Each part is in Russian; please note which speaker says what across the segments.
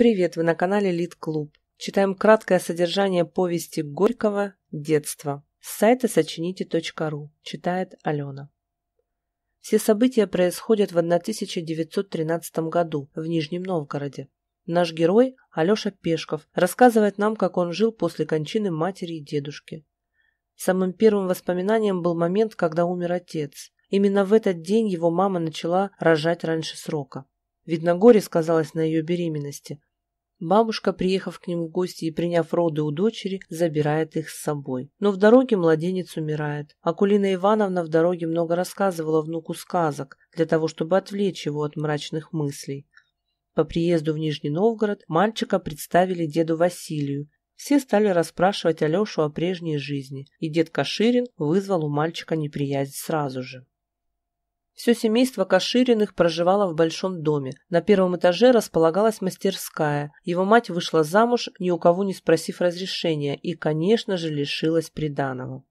Speaker 1: Привет, вы на канале Лид Клуб. Читаем краткое содержание повести Горького «Детство» с сайта сочините.ру, читает Алена. Все события происходят в 1913 году в Нижнем Новгороде. Наш герой, Алеша Пешков, рассказывает нам, как он жил после кончины матери и дедушки. Самым первым воспоминанием был момент, когда умер отец. Именно в этот день его мама начала рожать раньше срока. Видно, горе сказалось на ее беременности. Бабушка, приехав к ним в гости и приняв роды у дочери, забирает их с собой. Но в дороге младенец умирает. Акулина Ивановна в дороге много рассказывала внуку сказок, для того, чтобы отвлечь его от мрачных мыслей. По приезду в Нижний Новгород мальчика представили деду Василию. Все стали расспрашивать Алешу о прежней жизни, и дед Каширин вызвал у мальчика неприязнь сразу же. Все семейство Кашириных проживало в большом доме. На первом этаже располагалась мастерская. Его мать вышла замуж, ни у кого не спросив разрешения, и, конечно же, лишилась приданого.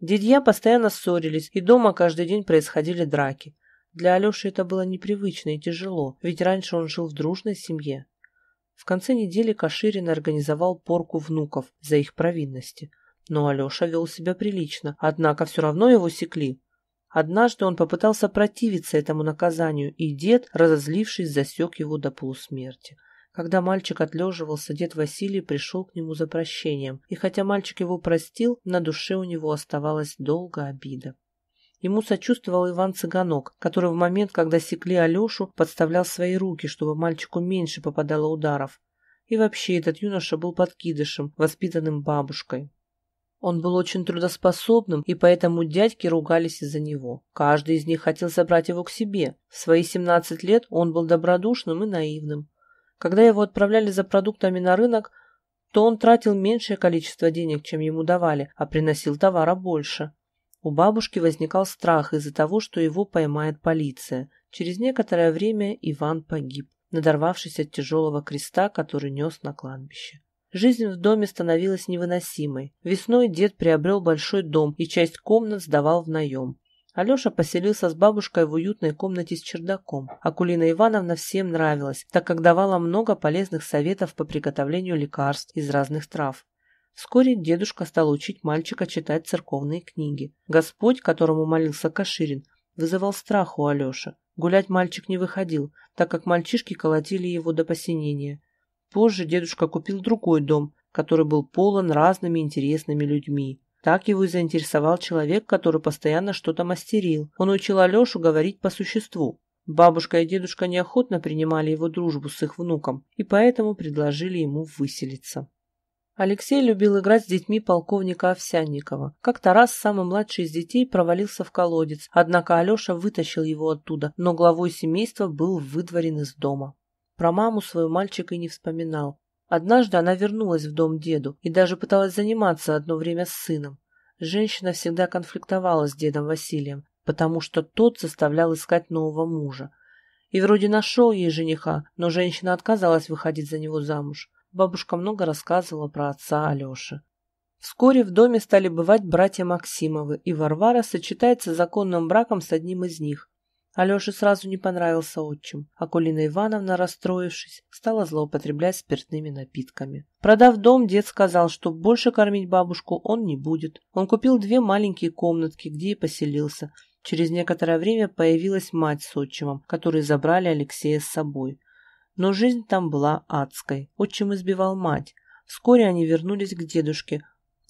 Speaker 1: Дедья постоянно ссорились, и дома каждый день происходили драки. Для Алеши это было непривычно и тяжело, ведь раньше он жил в дружной семье. В конце недели Каширин организовал порку внуков за их провинности. Но Алеша вел себя прилично, однако все равно его секли, Однажды он попытался противиться этому наказанию, и дед, разозлившись, засек его до полусмерти. Когда мальчик отлеживался, дед Василий пришел к нему за прощением, и хотя мальчик его простил, на душе у него оставалась долго обида. Ему сочувствовал Иван Цыганок, который в момент, когда секли Алешу, подставлял свои руки, чтобы мальчику меньше попадало ударов. И вообще этот юноша был подкидышем, воспитанным бабушкой. Он был очень трудоспособным, и поэтому дядьки ругались из-за него. Каждый из них хотел забрать его к себе. В свои 17 лет он был добродушным и наивным. Когда его отправляли за продуктами на рынок, то он тратил меньшее количество денег, чем ему давали, а приносил товара больше. У бабушки возникал страх из-за того, что его поймает полиция. Через некоторое время Иван погиб, надорвавшись от тяжелого креста, который нес на кладбище. Жизнь в доме становилась невыносимой. Весной дед приобрел большой дом и часть комнат сдавал в наем. Алеша поселился с бабушкой в уютной комнате с чердаком. Акулина Ивановна всем нравилась, так как давала много полезных советов по приготовлению лекарств из разных трав. Вскоре дедушка стал учить мальчика читать церковные книги. Господь, которому молился Каширин, вызывал страх у Алеши. Гулять мальчик не выходил, так как мальчишки колотили его до посинения позже дедушка купил другой дом, который был полон разными интересными людьми. Так его и заинтересовал человек, который постоянно что-то мастерил. Он учил Алешу говорить по существу. Бабушка и дедушка неохотно принимали его дружбу с их внуком и поэтому предложили ему выселиться. Алексей любил играть с детьми полковника Овсянникова. Как-то раз самый младший из детей провалился в колодец, однако Алеша вытащил его оттуда, но главой семейства был выдворен из дома. Про маму свою мальчик и не вспоминал. Однажды она вернулась в дом деду и даже пыталась заниматься одно время с сыном. Женщина всегда конфликтовала с дедом Василием, потому что тот заставлял искать нового мужа. И вроде нашел ей жениха, но женщина отказалась выходить за него замуж. Бабушка много рассказывала про отца Алеши. Вскоре в доме стали бывать братья Максимовы, и Варвара сочетается законным браком с одним из них. Алёше сразу не понравился отчим, а Кулина Ивановна, расстроившись, стала злоупотреблять спиртными напитками. Продав дом, дед сказал, что больше кормить бабушку он не будет. Он купил две маленькие комнатки, где и поселился. Через некоторое время появилась мать с отчимом, которые забрали Алексея с собой. Но жизнь там была адской. Отчим избивал мать. Вскоре они вернулись к дедушке,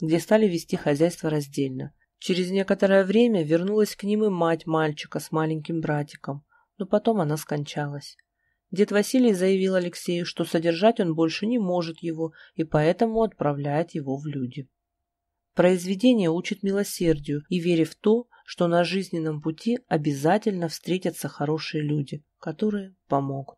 Speaker 1: где стали вести хозяйство раздельно. Через некоторое время вернулась к ним и мать мальчика с маленьким братиком, но потом она скончалась. Дед Василий заявил Алексею, что содержать он больше не может его и поэтому отправляет его в люди. Произведение учит милосердию и вере в то, что на жизненном пути обязательно встретятся хорошие люди, которые помогут.